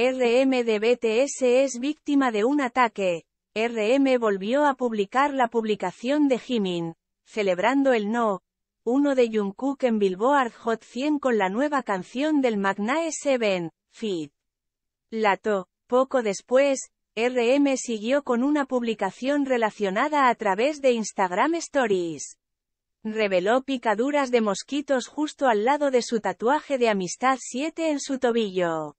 RM de BTS es víctima de un ataque. RM volvió a publicar la publicación de Jimin, celebrando el No. 1 de Jungkook en Billboard Hot 100 con la nueva canción del Magnae 7, Fit. Lato. Poco después, RM siguió con una publicación relacionada a través de Instagram Stories. Reveló picaduras de mosquitos justo al lado de su tatuaje de amistad 7 en su tobillo.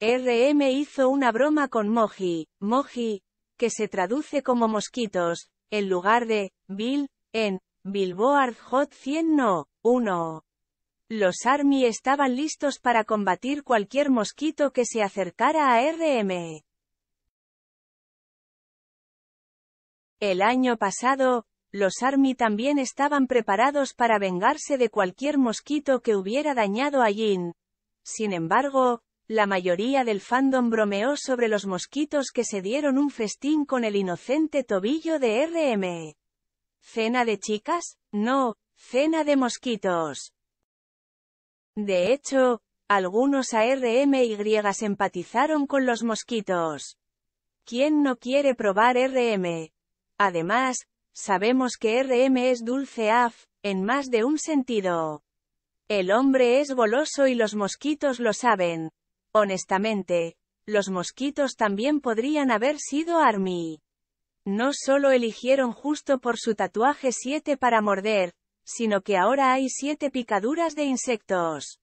RM hizo una broma con Moji, Moji, que se traduce como mosquitos, en lugar de Bill, en Billboard Hot 100 no, 1. Los Army estaban listos para combatir cualquier mosquito que se acercara a RM. El año pasado, los Army también estaban preparados para vengarse de cualquier mosquito que hubiera dañado a Jin. Sin embargo, la mayoría del fandom bromeó sobre los mosquitos que se dieron un festín con el inocente tobillo de RM. ¿Cena de chicas? No, cena de mosquitos. De hecho, algunos y se empatizaron con los mosquitos. ¿Quién no quiere probar RM? Además, sabemos que RM es dulce af, en más de un sentido. El hombre es goloso y los mosquitos lo saben. Honestamente, los mosquitos también podrían haber sido Army. No solo eligieron justo por su tatuaje 7 para morder, sino que ahora hay 7 picaduras de insectos.